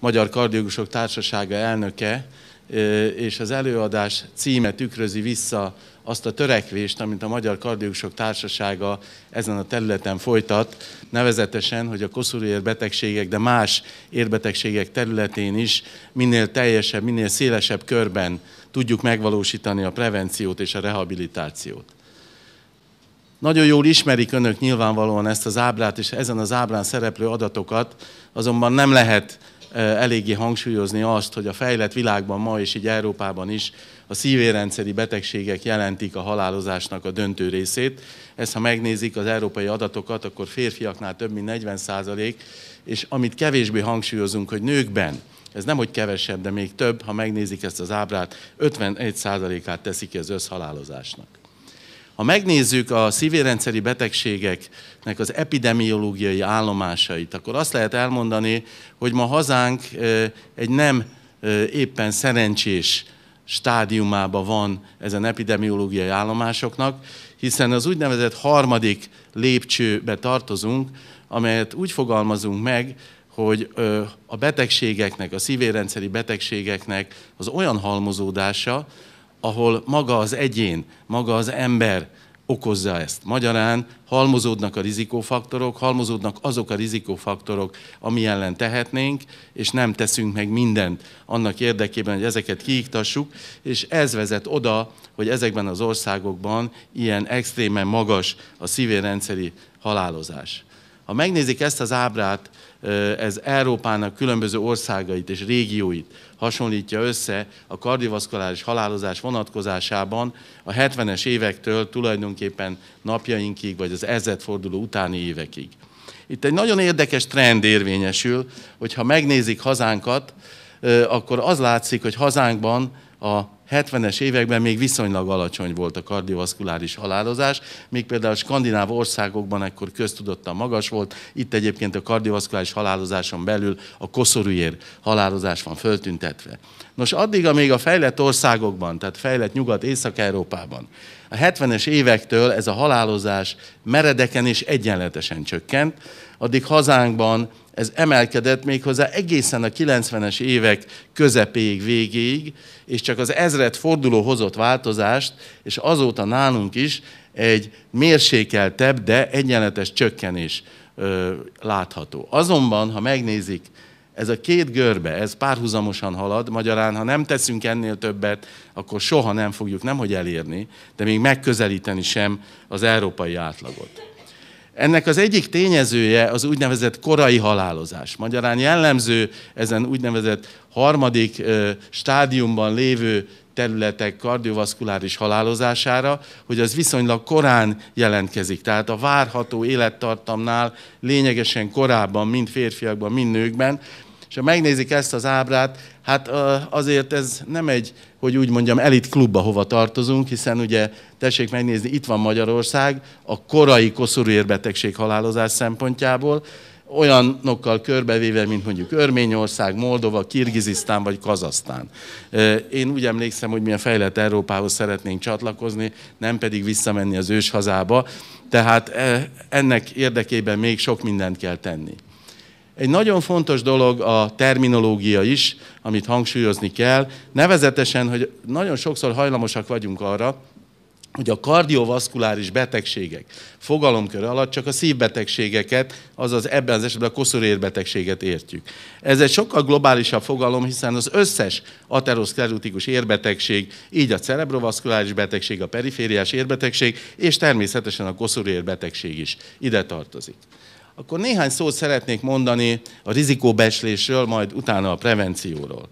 Magyar Kardiológusok Társasága elnöke, és az előadás címe tükrözi vissza azt a törekvést, amit a Magyar Kardiológusok Társasága ezen a területen folytat, nevezetesen, hogy a koszorú érbetegségek, de más érbetegségek területén is minél teljesebb, minél szélesebb körben tudjuk megvalósítani a prevenciót és a rehabilitációt. Nagyon jól ismerik önök nyilvánvalóan ezt az ábrát, és ezen az ábrán szereplő adatokat, azonban nem lehet eléggé hangsúlyozni azt, hogy a fejlett világban ma és így Európában is a szívérendszeri betegségek jelentik a halálozásnak a döntő részét. Ezt, ha megnézik az európai adatokat, akkor férfiaknál több mint 40 százalék, és amit kevésbé hangsúlyozunk, hogy nőkben ez nem hogy kevesebb, de még több, ha megnézik ezt az ábrát, 51 százalékát teszik az összhalálozásnak. Ha megnézzük a szívérendszeri betegségeknek az epidemiológiai állomásait, akkor azt lehet elmondani, hogy ma hazánk egy nem éppen szerencsés stádiumában van ezen epidemiológiai állomásoknak, hiszen az úgynevezett harmadik lépcsőbe tartozunk, amelyet úgy fogalmazunk meg, hogy a betegségeknek, a szívérendszeri betegségeknek az olyan halmozódása, ahol maga az egyén, maga az ember okozza ezt. Magyarán halmozódnak a rizikófaktorok, halmozódnak azok a rizikófaktorok, ami ellen tehetnénk, és nem teszünk meg mindent annak érdekében, hogy ezeket kiiktassuk, és ez vezet oda, hogy ezekben az országokban ilyen extrémen magas a szívérrendszeri halálozás. Ha megnézik ezt az ábrát, ez Európának különböző országait és régióit hasonlítja össze a kardiovaszkuláris halálozás vonatkozásában a 70-es évektől tulajdonképpen napjainkig, vagy az ezredforduló utáni évekig. Itt egy nagyon érdekes trend érvényesül, hogyha megnézik hazánkat, akkor az látszik, hogy hazánkban a 70-es években még viszonylag alacsony volt a kardiovaszkuláris halálozás, még például a skandináv országokban ekkor köztudottan magas volt. Itt egyébként a kardiovaszkuláris halálozáson belül a koszorúér halálozás van föltüntetve. Nos, addig, amíg a fejlett országokban, tehát fejlett Nyugat-Észak-Európában a 70-es évektől ez a halálozás meredeken és egyenletesen csökkent, addig hazánkban ez emelkedett méghozzá egészen a 90-es évek közepéig, végéig, és csak az ezret forduló hozott változást, és azóta nálunk is egy mérsékeltebb, de egyenletes csökkenés ö, látható. Azonban, ha megnézik, ez a két görbe, ez párhuzamosan halad, magyarán, ha nem teszünk ennél többet, akkor soha nem fogjuk nemhogy elérni, de még megközelíteni sem az európai átlagot. Ennek az egyik tényezője az úgynevezett korai halálozás. Magyarán jellemző ezen úgynevezett harmadik stádiumban lévő területek kardiovaszkuláris halálozására, hogy az viszonylag korán jelentkezik. Tehát a várható élettartamnál lényegesen korábban, mind férfiakban, mind nőkben, és ha megnézik ezt az ábrát, hát azért ez nem egy, hogy úgy mondjam, elit klubba hova tartozunk, hiszen ugye tessék megnézni, itt van Magyarország a korai koszorúérbetegség halálozás szempontjából, olyanokkal körbevéve, mint mondjuk Örményország, Moldova, Kirgizisztán vagy Kazasztán. Én úgy emlékszem, hogy mi a fejlett Európához szeretnénk csatlakozni, nem pedig visszamenni az őshazába, tehát e, ennek érdekében még sok mindent kell tenni. Egy nagyon fontos dolog a terminológia is, amit hangsúlyozni kell, nevezetesen, hogy nagyon sokszor hajlamosak vagyunk arra, hogy a kardiovaszkuláris betegségek fogalomkör alatt csak a szívbetegségeket, azaz ebben az esetben a koszorérbetegséget értjük. Ez egy sokkal globálisabb fogalom, hiszen az összes ateroszklerotikus érbetegség, így a cerebrovaszkuláris betegség, a perifériás érbetegség, és természetesen a koszorérbetegség is ide tartozik akkor néhány szót szeretnék mondani a rizikóbecslésről, majd utána a prevencióról.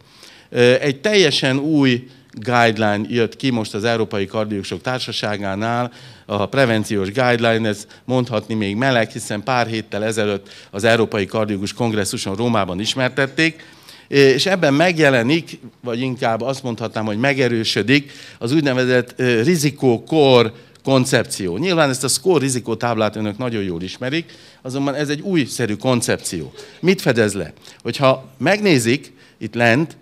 Egy teljesen új guideline jött ki most az Európai Kardiósok Társaságánál, a prevenciós guideline, ez mondhatni még meleg, hiszen pár héttel ezelőtt az Európai Kardiógus Kongresszuson Rómában ismertették, és ebben megjelenik, vagy inkább azt mondhatnám, hogy megerősödik az úgynevezett rizikókor koncepció. Nyilván ezt a score táblát önök nagyon jól ismerik, azonban ez egy újszerű koncepció. Mit fedez le? Hogyha megnézik itt lent,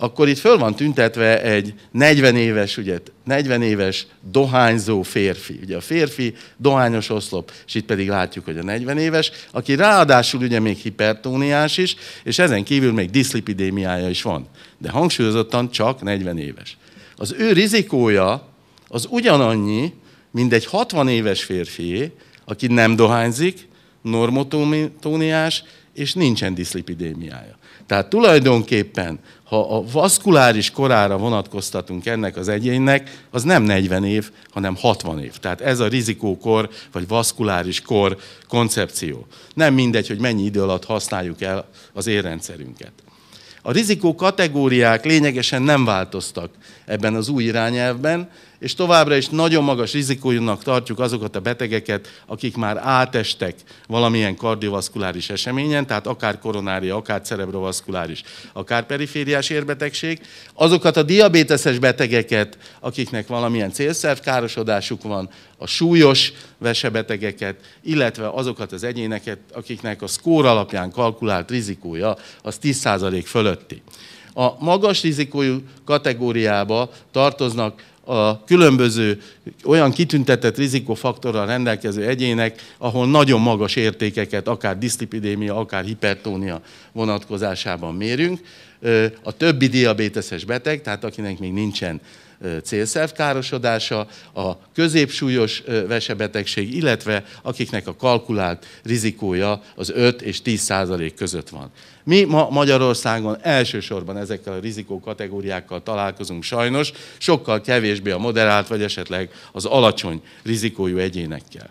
akkor itt föl van tüntetve egy 40 éves, ugye, 40 éves dohányzó férfi. Ugye a férfi dohányos oszlop, és itt pedig látjuk, hogy a 40 éves, aki ráadásul ugye még hipertóniás is, és ezen kívül még diszlipidémiája is van. De hangsúlyozottan csak 40 éves. Az ő rizikója az ugyanannyi, mint egy 60 éves férfié, aki nem dohányzik, normotóniás, és nincsen diszlipidémiája. Tehát tulajdonképpen, ha a vaszkuláris korára vonatkoztatunk ennek az egyénnek, az nem 40 év, hanem 60 év. Tehát ez a rizikókor, vagy vaszkuláris kor koncepció. Nem mindegy, hogy mennyi idő alatt használjuk el az érrendszerünket. A rizikó kategóriák lényegesen nem változtak ebben az új irányelvben, és továbbra is nagyon magas rizikójúnak tartjuk azokat a betegeket, akik már átestek valamilyen kardiovaszkuláris eseményen, tehát akár koronária, akár cerebrovaszkuláris, akár perifériás érbetegség, azokat a diabéteses betegeket, akiknek valamilyen célszervkárosodásuk van, a súlyos vesebetegeket, illetve azokat az egyéneket, akiknek a szkór alapján kalkulált rizikója az 10% fölötti. A magas rizikójú kategóriába tartoznak a különböző olyan kitüntetett rizikofaktorral rendelkező egyének, ahol nagyon magas értékeket, akár diszlipidémia, akár hipertónia vonatkozásában mérünk. A többi diabéteses beteg, tehát akinek még nincsen célszerv károsodása, a középsúlyos vesebetegség, illetve akiknek a kalkulált rizikója az 5 és 10 százalék között van. Mi ma Magyarországon elsősorban ezekkel a rizikó kategóriákkal találkozunk sajnos, sokkal kevésbé a moderált vagy esetleg az alacsony rizikójú egyénekkel.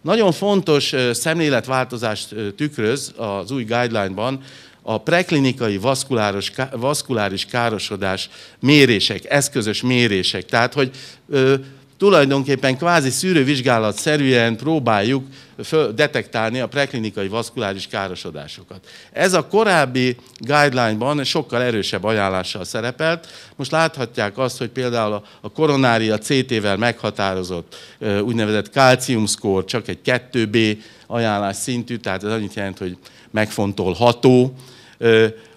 Nagyon fontos szemléletváltozást tükröz az új guideline-ban a preklinikai vaszkuláris, vaszkuláris károsodás mérések, eszközös mérések. Tehát, hogy ö, tulajdonképpen kvázi szűrővizsgálat szerűen próbáljuk detektálni a preklinikai vaszkuláris károsodásokat. Ez a korábbi guideline-ban sokkal erősebb ajánlással szerepelt. Most láthatják azt, hogy például a koronária CT-vel meghatározott úgynevezett score csak egy 2B ajánlás szintű, tehát ez annyit jelent, hogy megfontolható,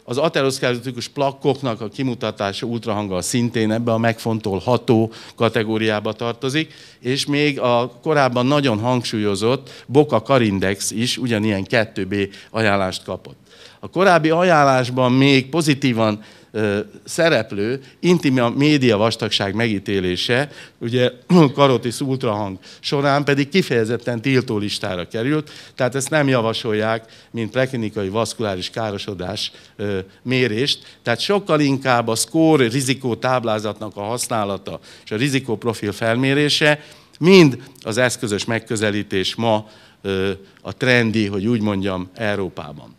az ateroszklerotikus plakkoknak a kimutatása ultrahanggal szintén ebbe a megfontolható kategóriába tartozik, és még a korábban nagyon hangsúlyozott Boka Karindex is ugyanilyen 2B ajánlást kapott a korábbi ajánlásban még pozitívan ö, szereplő intima média vastagság megítélése, ugye karotis ultrahang során pedig kifejezetten tiltó listára került, tehát ezt nem javasolják, mint preklinikai vaszkuláris károsodás ö, mérést, tehát sokkal inkább a score rizikó táblázatnak a használata és a rizikóprofil felmérése, mind az eszközös megközelítés ma a trendi, hogy úgy mondjam, Európában.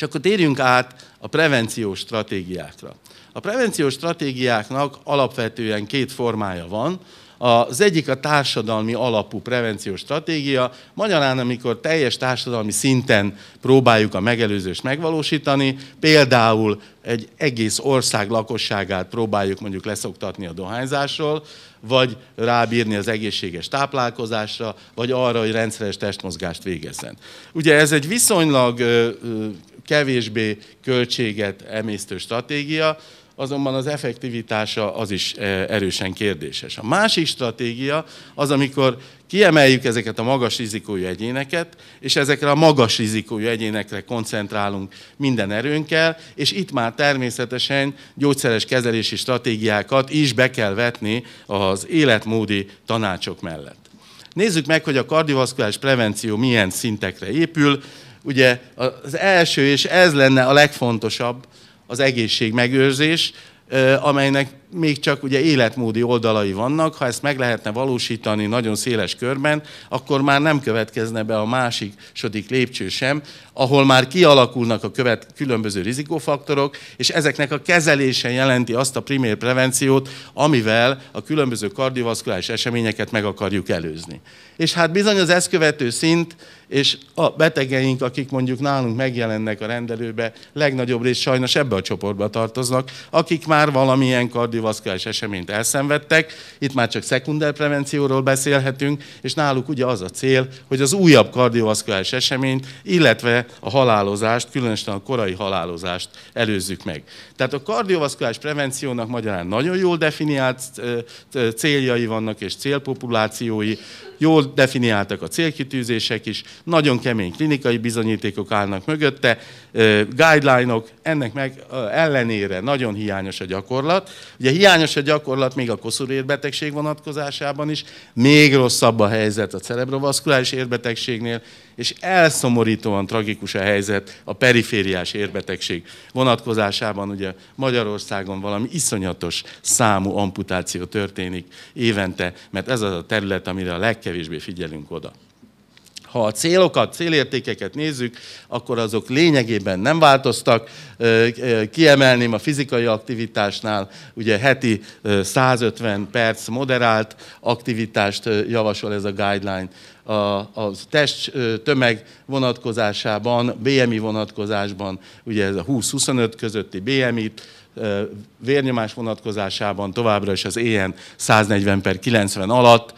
És akkor térjünk át a prevenciós stratégiákra. A prevenciós stratégiáknak alapvetően két formája van. Az egyik a társadalmi alapú prevenciós stratégia, magyarán amikor teljes társadalmi szinten próbáljuk a megelőzést megvalósítani, például egy egész ország lakosságát próbáljuk mondjuk leszoktatni a dohányzásról, vagy rábírni az egészséges táplálkozásra, vagy arra, hogy rendszeres testmozgást végezzen. Ugye ez egy viszonylag kevésbé költséget emésztő stratégia, azonban az effektivitása az is e, erősen kérdéses. A másik stratégia az, amikor kiemeljük ezeket a magas rizikójú egyéneket, és ezekre a magas rizikójú egyénekre koncentrálunk minden erőnkkel, és itt már természetesen gyógyszeres kezelési stratégiákat is be kell vetni az életmódi tanácsok mellett. Nézzük meg, hogy a kardiovaszkulás prevenció milyen szintekre épül. Ugye az első, és ez lenne a legfontosabb, az egészség megőrzés, amelynek még csak ugye életmódi oldalai vannak, ha ezt meg lehetne valósítani nagyon széles körben, akkor már nem következne be a másik sodik lépcső sem, ahol már kialakulnak a követ különböző rizikófaktorok, és ezeknek a kezelése jelenti azt a primér prevenciót, amivel a különböző kardiovaszkulális eseményeket meg akarjuk előzni. És hát bizony az ezt követő szint és a betegeink, akik mondjuk nálunk megjelennek a rendelőbe, legnagyobb rész sajnos ebbe a csoportba tartoznak, akik már valamilyen kardiovaszkuláris eseményt elszenvedtek, itt már csak szekundár prevencióról beszélhetünk, és náluk ugye az a cél, hogy az újabb kardiovaszkuláris eseményt, illetve a halálozást, különösen a korai halálozást előzzük meg. Tehát a kardiovaszkuláris prevenciónak magyarán nagyon jól definiált céljai vannak és célpopulációi, jól definiáltak a célkitűzések is, nagyon kemény klinikai bizonyítékok állnak mögötte, guideline-ok, ennek meg ellenére nagyon hiányos a gyakorlat. Ugye hiányos a gyakorlat még a koszorérbetegség vonatkozásában is, még rosszabb a helyzet a cerebrovaszkuláris érbetegségnél, és elszomorítóan tragikus a helyzet a perifériás érbetegség vonatkozásában. Ugye Magyarországon valami iszonyatos számú amputáció történik évente, mert ez az a terület, amire a legkevésbé figyelünk oda. Ha a célokat, célértékeket nézzük, akkor azok lényegében nem változtak. Kiemelném a fizikai aktivitásnál, ugye heti 150 perc moderált aktivitást javasol ez a guideline a, a test tömeg vonatkozásában, BMI vonatkozásban, ugye ez a 20-25 közötti BMI-t, vérnyomás vonatkozásában továbbra is az éjjel 140 per 90 alatt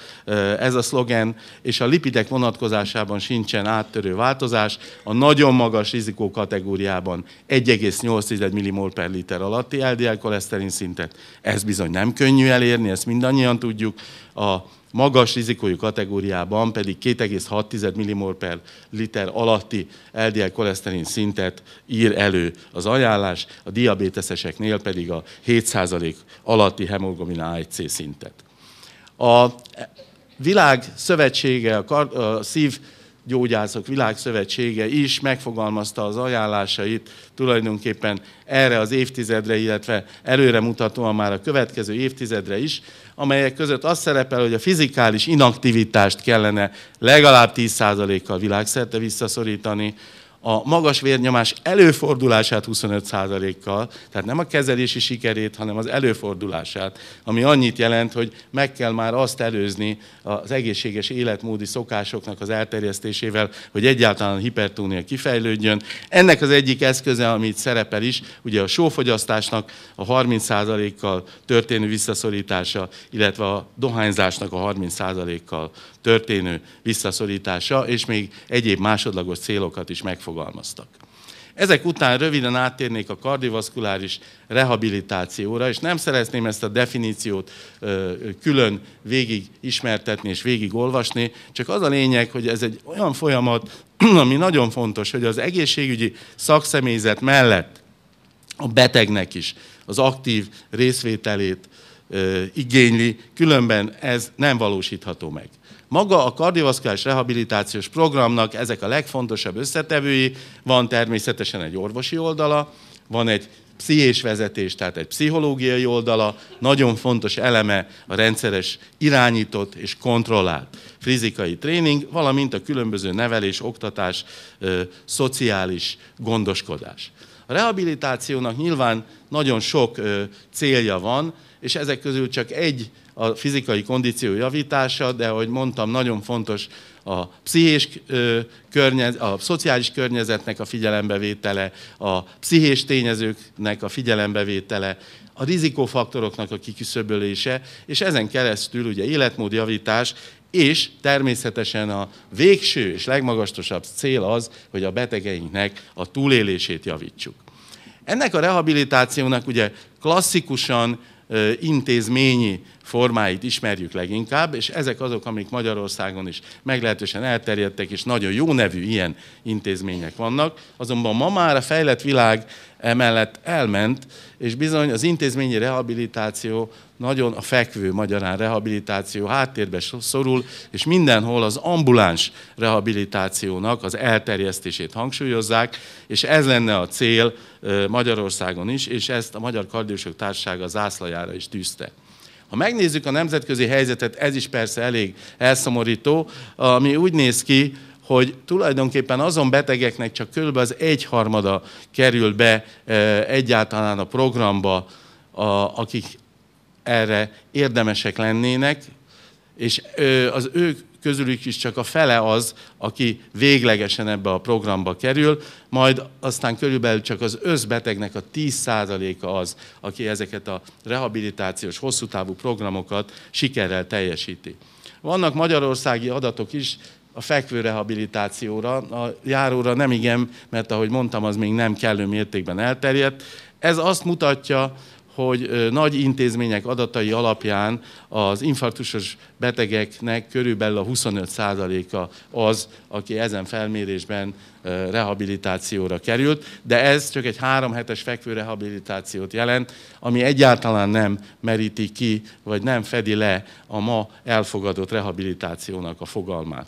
ez a szlogen, és a lipidek vonatkozásában sincsen áttörő változás, a nagyon magas rizikó kategóriában 1,8 mmol per liter alatti LDL koleszterin szintet, ez bizony nem könnyű elérni, ezt mindannyian tudjuk, a magas rizikójú kategóriában pedig 2,6 millimol per liter alatti LDL koleszterin szintet ír elő az ajánlás, a diabéteseseknél pedig a 7% alatti hemoglobin A1C szintet. A világ szövetsége, a, kar, a szív Gyógyászok Világszövetsége is megfogalmazta az ajánlásait tulajdonképpen erre az évtizedre, illetve előremutatóan már a következő évtizedre is, amelyek között az szerepel, hogy a fizikális inaktivitást kellene legalább 10%-kal világszerte visszaszorítani, a magas vérnyomás előfordulását 25%-kal, tehát nem a kezelési sikerét, hanem az előfordulását, ami annyit jelent, hogy meg kell már azt előzni az egészséges életmódi szokásoknak az elterjesztésével, hogy egyáltalán a hipertónia kifejlődjön. Ennek az egyik eszköze, amit szerepel is, ugye a sófogyasztásnak a 30%-kal történő visszaszorítása, illetve a dohányzásnak a 30%-kal történő visszaszorítása, és még egyéb másodlagos célokat is meg megfogalmaztak. Ezek után röviden áttérnék a kardiovaszkuláris rehabilitációra, és nem szeretném ezt a definíciót külön végig ismertetni és végig olvasni, csak az a lényeg, hogy ez egy olyan folyamat, ami nagyon fontos, hogy az egészségügyi szakszemélyzet mellett a betegnek is az aktív részvételét igényli, különben ez nem valósítható meg. Maga a kardiovaszkuláris rehabilitációs programnak ezek a legfontosabb összetevői, van természetesen egy orvosi oldala, van egy pszichés vezetés, tehát egy pszichológiai oldala, nagyon fontos eleme a rendszeres irányított és kontrollált fizikai tréning, valamint a különböző nevelés, oktatás, szociális gondoskodás rehabilitációnak nyilván nagyon sok célja van, és ezek közül csak egy a fizikai kondíció javítása, de ahogy mondtam, nagyon fontos a pszichés környez, a szociális környezetnek a figyelembevétele, a pszichés tényezőknek a figyelembevétele, a rizikófaktoroknak a kiküszöbölése, és ezen keresztül ugye életmódjavítás és természetesen a végső és legmagasztosabb cél az, hogy a betegeinknek a túlélését javítsuk. Ennek a rehabilitációnak ugye klasszikusan intézményi formáit ismerjük leginkább, és ezek azok, amik Magyarországon is meglehetősen elterjedtek, és nagyon jó nevű ilyen intézmények vannak. Azonban ma már a fejlett világ emellett elment, és bizony az intézményi rehabilitáció nagyon a fekvő magyarán rehabilitáció háttérbe szorul, és mindenhol az ambuláns rehabilitációnak az elterjesztését hangsúlyozzák, és ez lenne a cél Magyarországon is, és ezt a Magyar Kardiósok Társasága zászlajára is tűzte. Ha megnézzük a nemzetközi helyzetet, ez is persze elég elszomorító, ami úgy néz ki, hogy tulajdonképpen azon betegeknek csak kb. az egyharmada kerül be e, egyáltalán a programba, akik erre érdemesek lennének, és az ők közülük is csak a fele az, aki véglegesen ebbe a programba kerül, majd aztán körülbelül csak az összbetegnek a 10%-a az, aki ezeket a rehabilitációs hosszú távú programokat sikerrel teljesíti. Vannak magyarországi adatok is, a fekvő rehabilitációra, a járóra nem igen, mert ahogy mondtam, az még nem kellő mértékben elterjedt. Ez azt mutatja, hogy nagy intézmények adatai alapján az infarktusos betegeknek körülbelül a 25%-a az, aki ezen felmérésben rehabilitációra került, de ez csak egy három hetes fekvő rehabilitációt jelent, ami egyáltalán nem meríti ki, vagy nem fedi le a ma elfogadott rehabilitációnak a fogalmát.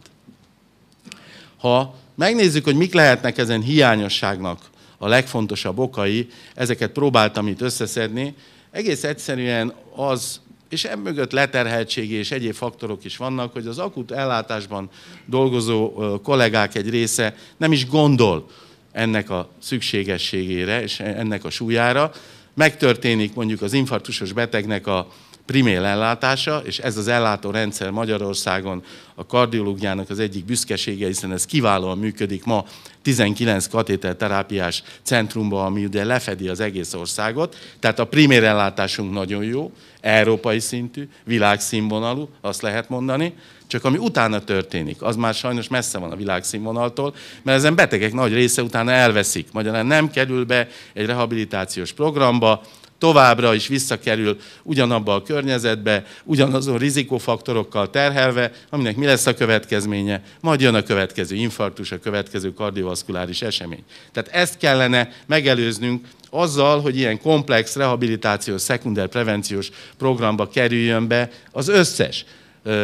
Ha megnézzük, hogy mik lehetnek ezen hiányosságnak a legfontosabb okai. Ezeket próbáltam itt összeszedni. Egész egyszerűen az, és emögött leterheltségi és egyéb faktorok is vannak, hogy az akut ellátásban dolgozó kollégák egy része nem is gondol ennek a szükségességére és ennek a súlyára. Megtörténik mondjuk az infarktusos betegnek a primél ellátása, és ez az rendszer Magyarországon a kardiológiának az egyik büszkesége, hiszen ez kiválóan működik ma 19 katéterterápiás centrumban, ami ugye lefedi az egész országot. Tehát a primér ellátásunk nagyon jó, európai szintű, világszínvonalú, azt lehet mondani, csak ami utána történik, az már sajnos messze van a világszínvonaltól, mert ezen betegek nagy része utána elveszik. Magyarán nem kerül be egy rehabilitációs programba, továbbra is visszakerül ugyanabba a környezetbe, ugyanazon rizikófaktorokkal terhelve, aminek mi lesz a következménye? Majd jön a következő infarktus, a következő kardiovaszkuláris esemény. Tehát ezt kellene megelőznünk azzal, hogy ilyen komplex rehabilitációs, szekunder prevenciós programba kerüljön be az összes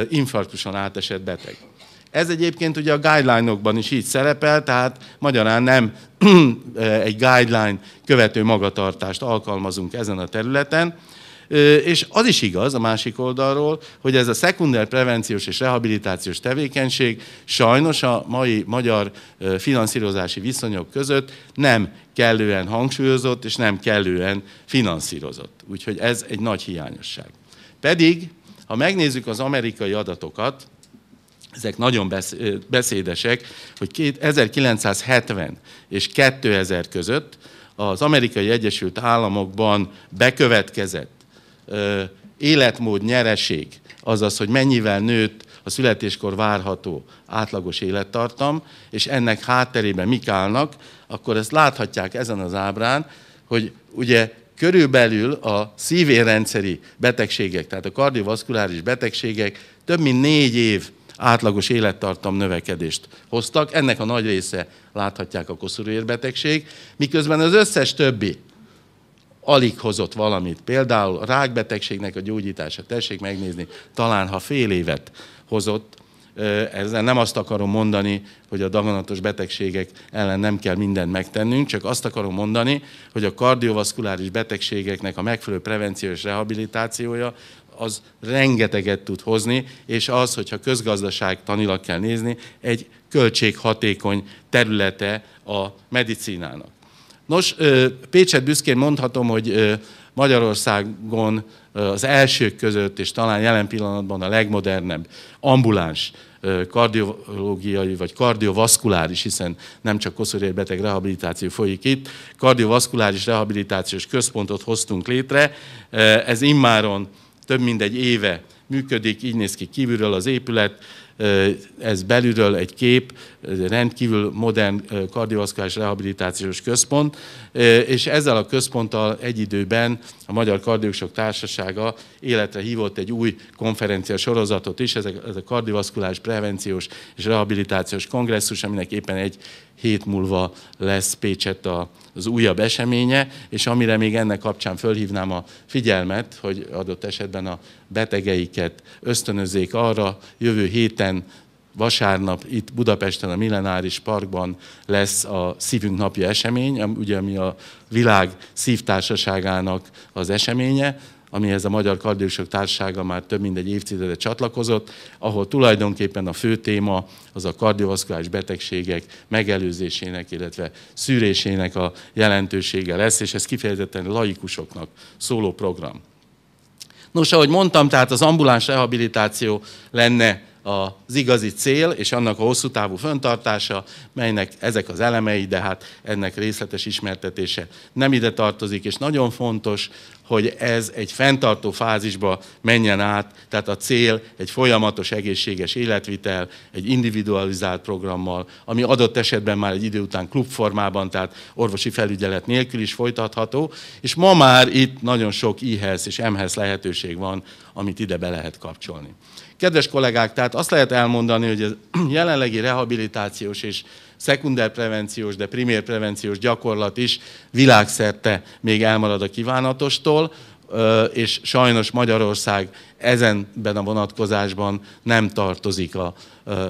infarktuson átesett beteg. Ez egyébként ugye a guideline-okban is így szerepel, tehát magyarán nem egy guideline követő magatartást alkalmazunk ezen a területen, és az is igaz a másik oldalról, hogy ez a szekunder prevenciós és rehabilitációs tevékenység sajnos a mai magyar finanszírozási viszonyok között nem kellően hangsúlyozott és nem kellően finanszírozott. Úgyhogy ez egy nagy hiányosság. Pedig, ha megnézzük az amerikai adatokat, ezek nagyon beszédesek, hogy 1970 és 2000 között az amerikai Egyesült Államokban bekövetkezett életmód nyereség, azaz, hogy mennyivel nőtt a születéskor várható átlagos élettartam, és ennek hátterében mik állnak, akkor ezt láthatják ezen az ábrán, hogy ugye körülbelül a szívérendszeri betegségek, tehát a kardiovaszkuláris betegségek több mint négy év átlagos élettartam növekedést hoztak. Ennek a nagy része láthatják a koszorúérbetegség, miközben az összes többi alig hozott valamit. Például a rákbetegségnek a gyógyítása, tessék megnézni, talán ha fél évet hozott, ezzel nem azt akarom mondani, hogy a daganatos betegségek ellen nem kell mindent megtennünk, csak azt akarom mondani, hogy a kardiovaszkuláris betegségeknek a megfelelő prevenciós rehabilitációja az rengeteget tud hozni, és az, hogyha tanilag kell nézni, egy költséghatékony területe a medicinának. Nos, Pécset büszkén mondhatom, hogy Magyarországon az elsők között, és talán jelen pillanatban a legmodernebb ambuláns kardiológiai vagy kardiovaszkuláris, hiszen nem csak beteg rehabilitáció folyik itt, kardiovaszkuláris rehabilitációs központot hoztunk létre. Ez immáron több mint egy éve működik, így néz ki kívülről az épület, ez belülről egy kép, rendkívül modern kardiovaszkuláris rehabilitációs központ, és ezzel a központtal egy időben a Magyar Kardiósok Társasága életre hívott egy új konferencia sorozatot is, ez a, ez prevenciós és rehabilitációs kongresszus, aminek éppen egy hét múlva lesz Pécset az újabb eseménye, és amire még ennek kapcsán fölhívnám a figyelmet, hogy adott esetben a betegeiket ösztönözzék arra jövő héten Héten vasárnap itt Budapesten, a Millenáris Parkban lesz a Szívünk Napja esemény, ugye ami a világ szívtársaságának az eseménye, amihez a Magyar Kardiósok Társága már több mint egy évtizede csatlakozott, ahol tulajdonképpen a fő téma az a kardiovaszkuláris betegségek megelőzésének, illetve szűrésének a jelentősége lesz, és ez kifejezetten laikusoknak szóló program. Nos, ahogy mondtam, tehát az ambuláns rehabilitáció lenne az igazi cél és annak a hosszú távú föntartása, melynek ezek az elemei, de hát ennek részletes ismertetése nem ide tartozik, és nagyon fontos, hogy ez egy fenntartó fázisba menjen át, tehát a cél egy folyamatos egészséges életvitel, egy individualizált programmal, ami adott esetben már egy idő után klubformában, tehát orvosi felügyelet nélkül is folytatható, és ma már itt nagyon sok IHESZ és MHESZ lehetőség van, amit ide be lehet kapcsolni. Kedves kollégák, tehát azt lehet elmondani, hogy a jelenlegi rehabilitációs és szekunderprevenciós, de primérprevenciós gyakorlat is világszerte még elmarad a kívánatostól és sajnos Magyarország ezenben a vonatkozásban nem tartozik a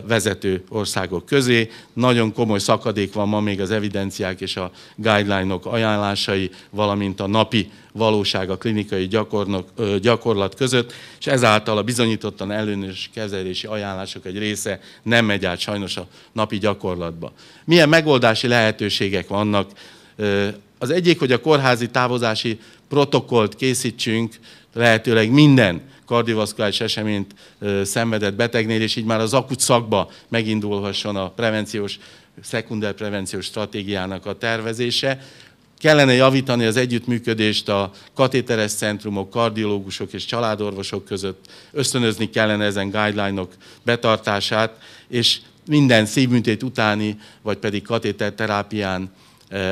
vezető országok közé. Nagyon komoly szakadék van ma még az evidenciák és a guideline-ok ajánlásai, valamint a napi valóság a klinikai gyakornok, gyakorlat között, és ezáltal a bizonyítottan előnyös kezelési ajánlások egy része nem megy át sajnos a napi gyakorlatba. Milyen megoldási lehetőségek vannak? Az egyik, hogy a kórházi távozási protokollt készítsünk, lehetőleg minden kardiovaszkulális eseményt szenvedett betegnél, és így már az akut szakba megindulhasson a prevenciós, szekundár prevenciós stratégiának a tervezése. Kellene javítani az együttműködést a katéteres centrumok, kardiológusok és családorvosok között, ösztönözni kellene ezen guideline-ok -ok betartását, és minden szívműtét utáni, vagy pedig katéterterápián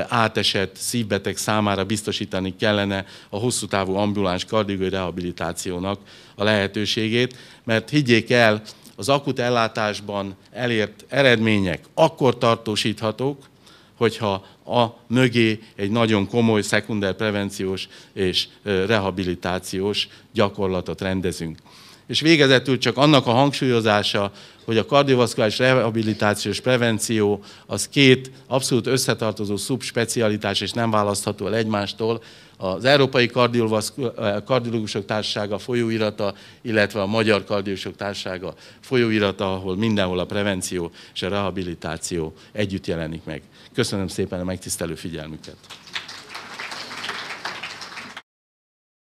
átesett szívbeteg számára biztosítani kellene a hosszú távú ambuláns kardiogai rehabilitációnak a lehetőségét, mert higgyék el, az akut ellátásban elért eredmények akkor tartósíthatók, hogyha a mögé egy nagyon komoly szekunder prevenciós és rehabilitációs gyakorlatot rendezünk és végezetül csak annak a hangsúlyozása, hogy a kardiovaszkulális rehabilitáció és prevenció az két abszolút összetartozó szubspecialitás, és nem választható el egymástól. Az Európai eh, Kardiológusok Társasága folyóirata, illetve a Magyar Kardiológusok Társasága folyóirata, ahol mindenhol a prevenció és a rehabilitáció együtt jelenik meg. Köszönöm szépen a megtisztelő figyelmüket!